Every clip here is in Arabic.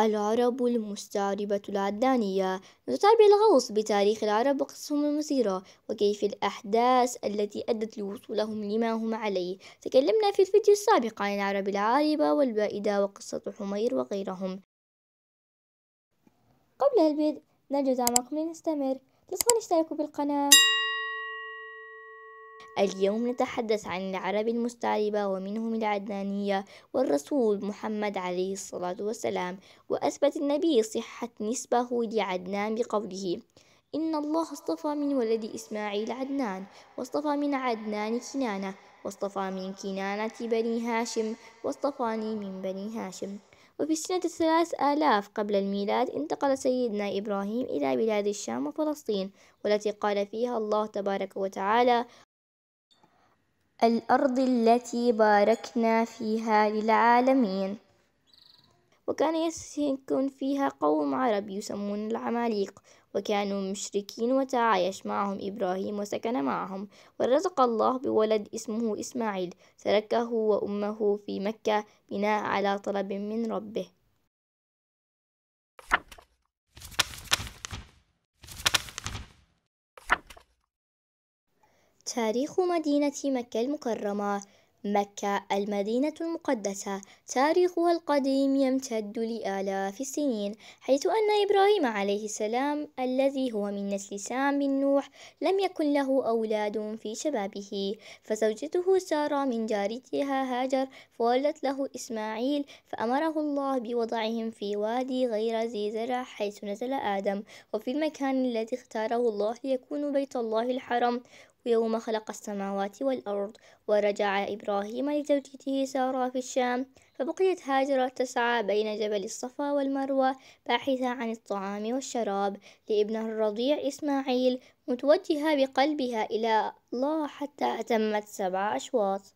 العرب المستعربة العدانية نتابع الغوص بتاريخ العرب وقصصهم المثيرة وكيف الأحداث التي أدت لوصولهم لما هم عليه تكلمنا في الفيديو السابق عن العرب العاربة والبائدة وقصة حمير وغيرهم قبل البدء نرجو دعمكم لنستمر لا تنسوا الاشتراك بالقناة اليوم نتحدث عن العرب المستعربة ومنهم العدنانية والرسول محمد عليه الصلاة والسلام وأثبت النبي صحة نسبه لعدنان بقوله إن الله اصطفى من ولد إسماعيل عدنان واصطفى من عدنان كنانة واصطفى من كنانة بني هاشم واصطفاني من بني هاشم وفي سنة الثلاث آلاف قبل الميلاد انتقل سيدنا إبراهيم إلى بلاد الشام وفلسطين والتي قال فيها الله تبارك وتعالى الأرض التي باركنا فيها للعالمين وكان يسكن فيها قوم عرب يسمون العماليق وكانوا مشركين وتعايش معهم إبراهيم وسكن معهم ورزق الله بولد اسمه إسماعيل تركه وأمه في مكة بناء على طلب من ربه تاريخ مدينة مكة المكرمة مكة المدينة المقدسة تاريخها القديم يمتد لآلاف السنين حيث أن إبراهيم عليه السلام الذي هو من نسل سام بن نوح لم يكن له أولاد في شبابه فزوجته سارة من جارتها هاجر فولدت له إسماعيل فأمره الله بوضعهم في وادي غير ذي زرع حيث نزل آدم وفي المكان الذي اختاره الله ليكون بيت الله الحرم ويوم خلق السماوات والأرض ورجع إبراهيم لزوجته سارة في الشام فبقيت هاجرة تسعى بين جبل الصفا والمروة باحثة عن الطعام والشراب لابنها الرضيع إسماعيل متوجهة بقلبها إلى الله حتى أتمت سبع أشواط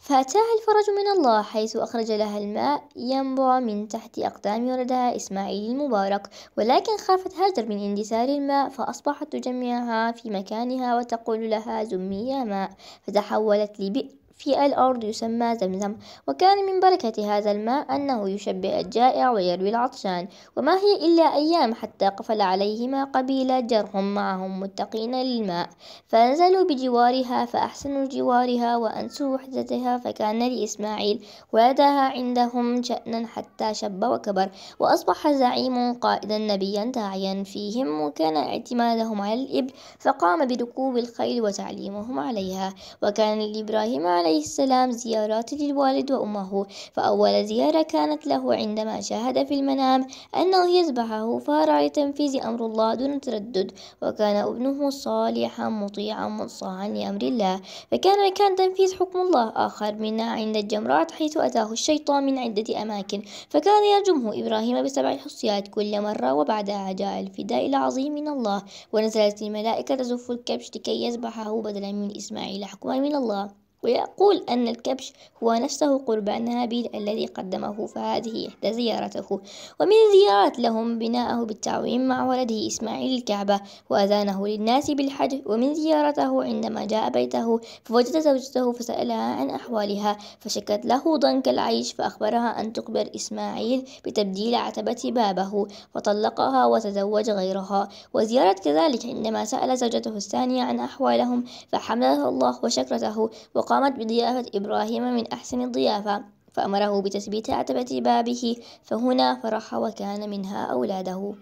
فأتاها الفرج من الله حيث أخرج لها الماء ينبع من تحت أقدام ولدها إسماعيل المبارك ولكن خافت هاجر من اندثار الماء فأصبحت تجمعها في مكانها وتقول لها زمي يا ماء فتحولت لبئر في الأرض يسمى زمزم وكان من بركة هذا الماء أنه يشبع الجائع ويروي العطشان وما هي إلا أيام حتى قفل عليهما قبيلة جرهم معهم متقين للماء فنزلوا بجوارها فأحسنوا جوارها وأنسوا وحدتها فكان لإسماعيل ولدها عندهم شأنا حتى شب وكبر وأصبح زعيم قائدا نبيا داعيا فيهم وكان اعتمادهم على الإبل فقام بركوب الخيل وتعليمهم عليها وكان لإبراهيم عليه عليه السلام زيارات للوالد وأمه فأول زيارة كانت له عندما شاهد في المنام أنه يذبحه فهرع لتنفيذ أمر الله دون تردد وكان ابنه صالحا مطيعا منصاعا لأمر الله فكان مكان تنفيذ حكم الله آخر منا عند الجمرات حيث أتاه الشيطان من عدة أماكن فكان يرجمه إبراهيم بسبع حصيات كل مرة وبعدها جاء الفداء العظيم من الله ونزلت الملائكة تزف الكبش لكي يذبحه بدلا من إسماعيل حكما من الله ويقول أن الكبش هو نفسه قربان هابيل الذي قدمه فهذه إحدى زيارته ومن الزيارات لهم بناءه بالتعويم مع ولده إسماعيل الكعبة وأذانه للناس بالحج ومن زيارته عندما جاء بيته فوجد زوجته فسألها عن أحوالها فشكت له ضنك العيش فأخبرها أن تخبر إسماعيل بتبديل عتبة بابه فطلقها وتزوج غيرها وزيارة كذلك عندما سأل زوجته الثانية عن أحوالهم فحمدها الله وشكرته وقامت بضيافة إبراهيم من أحسن الضيافة فأمره بتثبيت عتبة بابه فهنا فرح وكان منها أولاده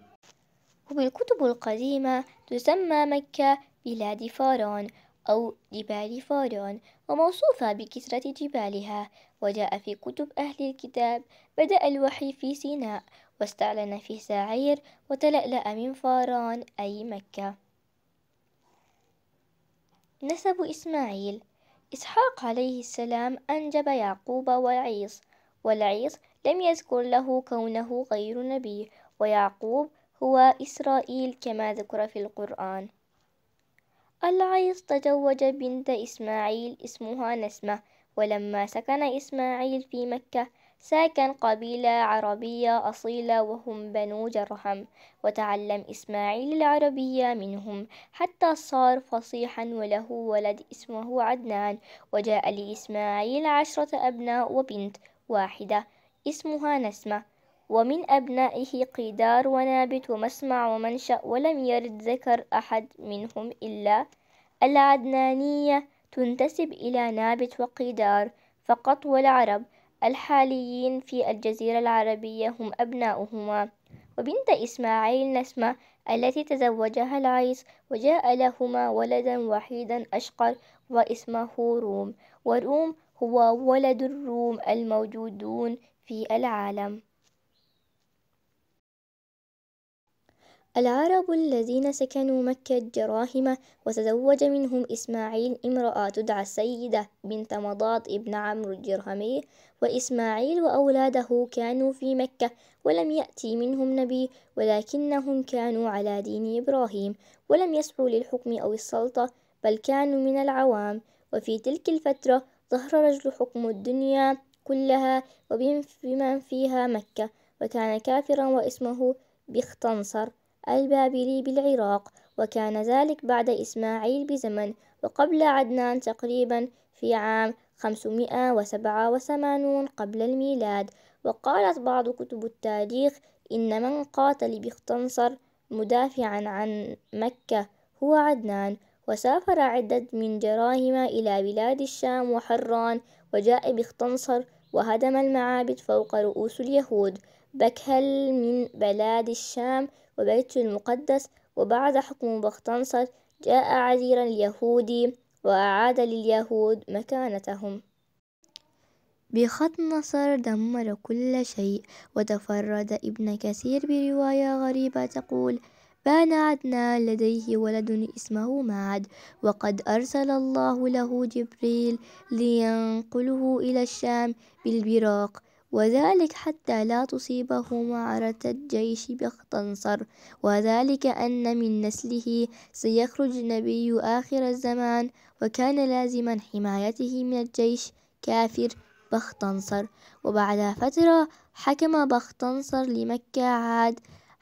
وبالكتب القديمة تسمى مكة بلاد فاران أو جبال فاران وموصوفة بكثرة جبالها وجاء في كتب أهل الكتاب بدأ الوحي في سيناء واستعلن في ساعير وتلألأ من فاران أي مكة نسب إسماعيل إسحاق عليه السلام أنجب يعقوب والعيص والعيص لم يذكر له كونه غير نبي ويعقوب هو إسرائيل كما ذكر في القرآن العيص تزوج بنت إسماعيل اسمها نسمة ولما سكن إسماعيل في مكة ساكن قبيلة عربية أصيلة وهم بنو جرهم وتعلم إسماعيل العربية منهم حتى صار فصيحا وله ولد اسمه عدنان وجاء لإسماعيل عشرة أبناء وبنت واحدة اسمها نسمة ومن أبنائه قيدار ونابت ومسمع ومنشأ ولم يرد ذكر أحد منهم إلا العدنانية تنتسب إلى نابت وقيدار فقط والعرب الحاليين في الجزيرة العربية هم أبناؤهما وبنت إسماعيل نسمة التي تزوجها العيس وجاء لهما ولدا وحيدا أشقر واسمه روم وروم هو ولد الروم الموجودون في العالم العرب الذين سكنوا مكة الجراهمة وتزوج منهم إسماعيل امرأة تدعى السيدة بنت مضاض ابن عمرو الجرهمي وإسماعيل وأولاده كانوا في مكة ولم يأتي منهم نبي ولكنهم كانوا على دين إبراهيم ولم يسعوا للحكم أو السلطة بل كانوا من العوام وفي تلك الفترة ظهر رجل حكم الدنيا كلها وبمن فيها مكة وكان كافرا واسمه بختنصر البابلي بالعراق وكان ذلك بعد إسماعيل بزمن وقبل عدنان تقريبا في عام 587 قبل الميلاد وقالت بعض كتب التاريخ إن من قاتل باختنصر مدافعا عن مكة هو عدنان وسافر عدد من جراهما إلى بلاد الشام وحران وجاء باختنصر وهدم المعابد فوق رؤوس اليهود بكهل من بلاد الشام وبيت المقدس وبعد حكم بختنصر جاء عزيرا اليهودي وأعاد لليهود مكانتهم بختنصر نصر دمر كل شيء وتفرد ابن كثير برواية غريبة تقول كان عدنان لديه ولد اسمه معد وقد أرسل الله له جبريل لينقله إلى الشام بالبراق وذلك حتى لا تصيبه معرة الجيش بختنصر وذلك أن من نسله سيخرج نبي آخر الزمان وكان لازما حمايته من الجيش كافر بختنصر وبعد فترة حكم بختنصر لمكة عاد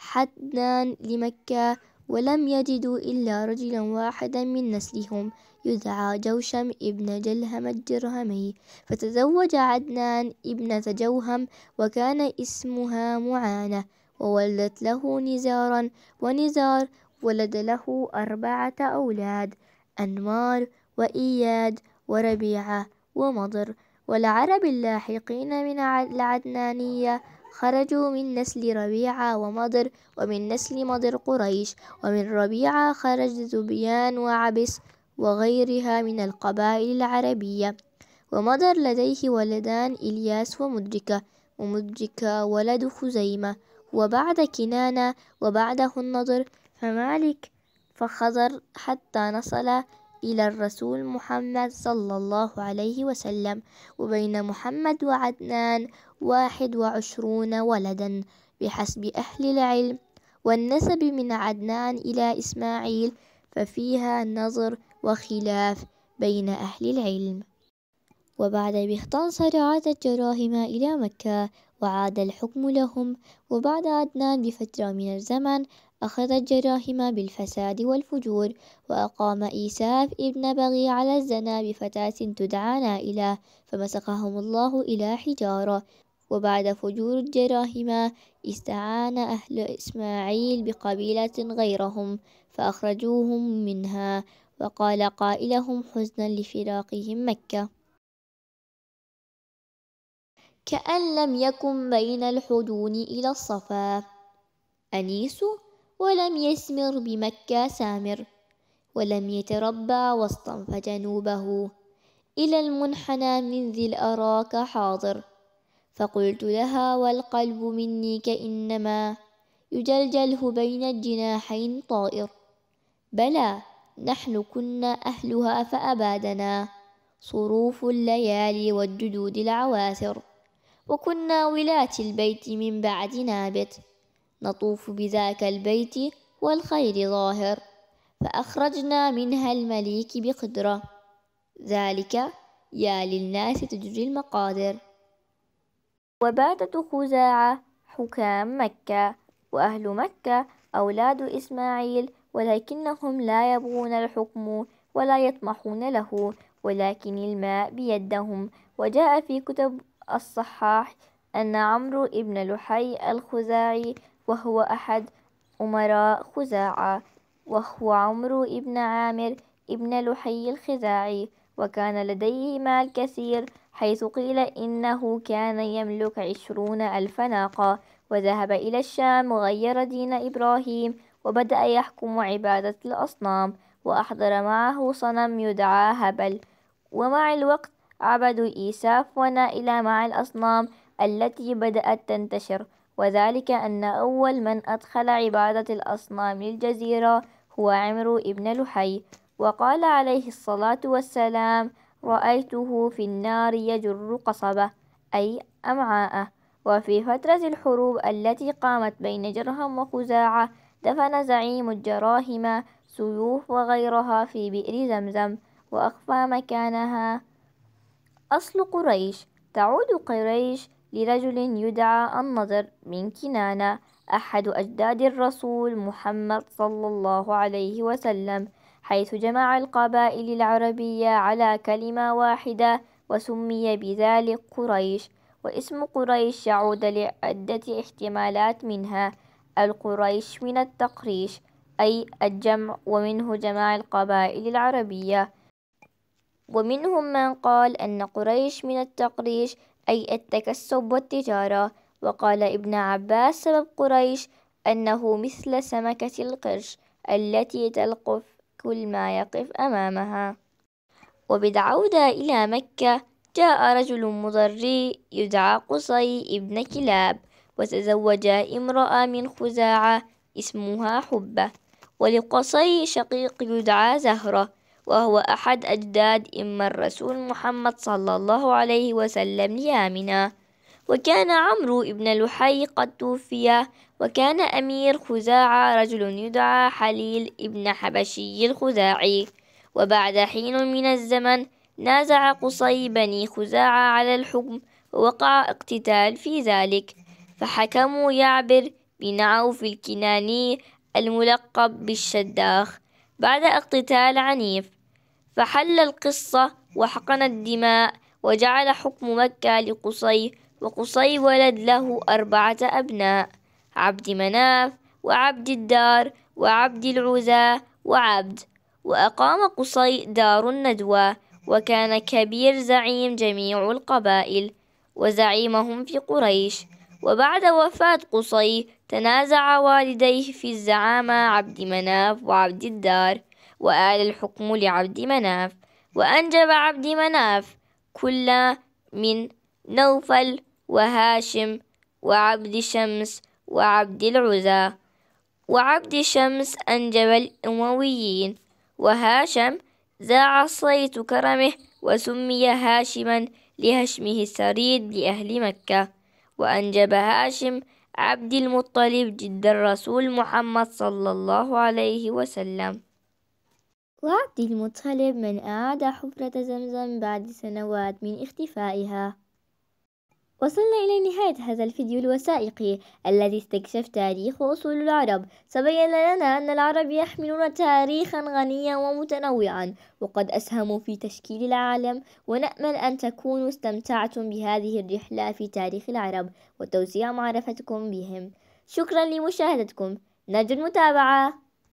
حدا لمكة ولم يجدوا إلا رجلا واحدا من نسلهم يدعى جوشم ابن جلهم الجرهمي فتزوج عدنان ابنة جوهم وكان اسمها معانة وولدت له نزارا ونزار ولد له أربعة أولاد أنمار وإياد وربيعة ومضر والعرب اللاحقين من العدنانية خرجوا من نسل ربيعة ومضر ومن نسل مضر قريش ومن ربيعة خرج ذبيان وعبس وغيرها من القبائل العربية ومضر لديه ولدان إلياس ومدركة ومدركة ولد خزيمة وبعد كنانة وبعده النضر فمالك فخضر حتى نصل إلى الرسول محمد صلى الله عليه وسلم وبين محمد وعدنان واحد وعشرون ولدا بحسب أهل العلم والنسب من عدنان إلى إسماعيل ففيها نظر وخلاف بين أهل العلم وبعد بختان عادت الجراهم إلى مكة وعاد الحكم لهم وبعد عدنان بفترة من الزمن أخذ الجراهم بالفساد والفجور وأقام إيساف ابن بغي على الزنا بفتاة تدعى نائلة فمسخهم الله إلى حجارة وبعد فجور الجراهم استعان أهل إسماعيل بقبيلة غيرهم فأخرجوهم منها وقال قائلهم حزنا لفراقهم مكة كأن لم يكن بين الحدون إلى الصفا أنيس ولم يسمر بمكة سامر ولم يتربى وسطا فجنوبه إلى المنحنى من ذي الأراك حاضر فقلت لها والقلب مني كإنما يجلجله بين الجناحين طائر بلى نحن كنا أهلها فأبادنا صروف الليالي والجدود العواثر وكنا ولاة البيت من بعد نابت نطوف بذاك البيت والخير ظاهر فأخرجنا منها المليك بقدرة ذلك يا للناس تجري المقادر وباتت خزاعة حكام مكة وأهل مكة أولاد إسماعيل ولكنهم لا يبغون الحكم ولا يطمحون له ولكن الماء بيدهم وجاء في كتب الصحاح أن عمرو بن لحي الخزاعي وهو أحد أمراء خزاعة وهو عمرو ابن عامر ابن لحي الخزاعي وكان لديه مال كثير حيث قيل إنه كان يملك عشرون ألف ناقة وذهب إلى الشام وغير دين إبراهيم وبدأ يحكم عبادة الأصنام وأحضر معه صنم يدعى هبل ومع الوقت عبدوا إيساف ونائلة مع الأصنام التي بدأت تنتشر وذلك أن أول من أدخل عبادة الأصنام للجزيرة هو عمرو ابن لحي وقال عليه الصلاة والسلام رأيته في النار يجر قصبه أي أمعاءه وفي فترة الحروب التي قامت بين جرهم وخزاعة دفن زعيم الجراهم سيوف وغيرها في بئر زمزم وأخفى مكانها أصل قريش تعود قريش لرجل يدعى النضر من كنانة أحد أجداد الرسول محمد صلى الله عليه وسلم حيث جمع القبائل العربية على كلمة واحدة وسمي بذلك قريش واسم قريش يعود لعدة احتمالات منها القريش من التقريش أي الجمع ومنه جمع القبائل العربية ومنهم من قال أن قريش من التقريش أي التكسب والتجارة وقال ابن عباس سبب قريش أنه مثل سمكة القرش التي تلقف كل ما يقف أمامها وبالعودة إلى مكة جاء رجل مضري يدعى قصي ابن كلاب وتزوج امرأة من خزاعة اسمها حبة ولقصي شقيق يدعى زهرة وهو أحد أجداد إما الرسول محمد صلى الله عليه وسلم لآمنة وكان عمرو بن لحي قد توفي وكان أمير خزاعة رجل يدعى حليل ابن حبشي الخزاعي وبعد حين من الزمن نازع قصي بني خزاعة على الحكم ووقع اقتتال في ذلك فحكموا يعبر بن عوف الكناني الملقب بالشداخ بعد اقتتال عنيف فحل القصة وحقن الدماء وجعل حكم مكة لقصي وقصي ولد له أربعة أبناء عبد مناف وعبد الدار وعبد العزى وعبد وأقام قصي دار الندوة وكان كبير زعيم جميع القبائل وزعيمهم في قريش وبعد وفاة قصي تنازع والديه في الزعامة عبد مناف وعبد الدار وآل الحكم لعبد مناف وأنجب عبد مناف كل من نوفل وهاشم وعبد شمس وعبد العزى وعبد شمس أنجب الأمويين وهاشم زاع صيت كرمه وسمي هاشما لهشمه السريد لأهل مكة وأنجب هاشم عبد المطلب جد الرسول محمد صلى الله عليه وسلم وعبد المطلب من أعاد حفرة زمزم بعد سنوات من اختفائها وصلنا إلى نهاية هذا الفيديو الوثائقي الذي استكشف تاريخ وأصول العرب تبين لنا أن العرب يحملون تاريخا غنيا ومتنوعا وقد أسهموا في تشكيل العالم ونأمل أن تكونوا استمتعتم بهذه الرحلة في تاريخ العرب وتوسيع معرفتكم بهم شكرا لمشاهدتكم نرجو المتابعة